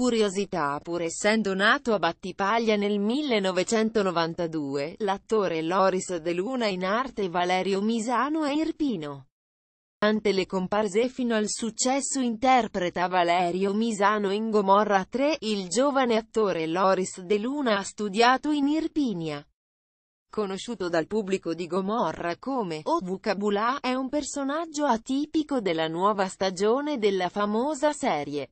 Curiosità pur essendo nato a Battipaglia nel 1992, l'attore Loris De Luna in arte Valerio Misano è irpino. Ante le comparse fino al successo interpreta Valerio Misano in Gomorra 3, il giovane attore Loris De Luna ha studiato in Irpinia. Conosciuto dal pubblico di Gomorra come O Vucabula, è un personaggio atipico della nuova stagione della famosa serie.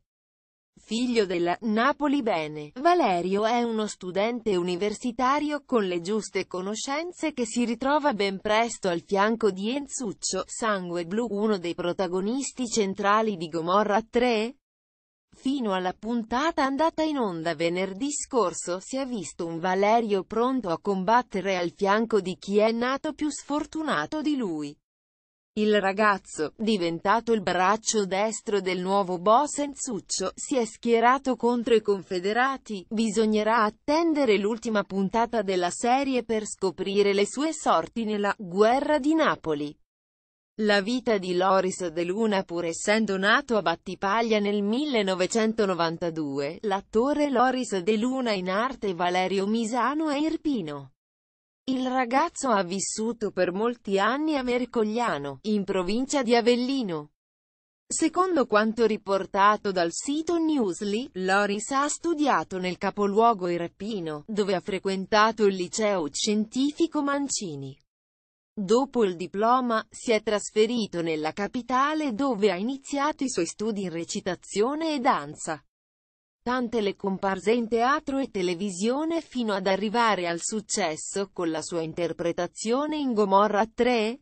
Figlio della Napoli Bene, Valerio è uno studente universitario con le giuste conoscenze che si ritrova ben presto al fianco di Enzuccio, Sangue Blu, uno dei protagonisti centrali di Gomorra 3. Fino alla puntata andata in onda venerdì scorso si è visto un Valerio pronto a combattere al fianco di chi è nato più sfortunato di lui. Il ragazzo, diventato il braccio destro del nuovo boss Enzuccio, si è schierato contro i confederati, bisognerà attendere l'ultima puntata della serie per scoprire le sue sorti nella «Guerra di Napoli». La vita di Loris De Luna pur essendo nato a Battipaglia nel 1992, l'attore Loris De Luna in arte Valerio Misano è Irpino. Il ragazzo ha vissuto per molti anni a Mercogliano, in provincia di Avellino. Secondo quanto riportato dal sito Newsly, Loris ha studiato nel capoluogo Irpino, dove ha frequentato il liceo scientifico Mancini. Dopo il diploma, si è trasferito nella capitale dove ha iniziato i suoi studi in recitazione e danza. Tante le comparse in teatro e televisione fino ad arrivare al successo con la sua interpretazione in Gomorra 3.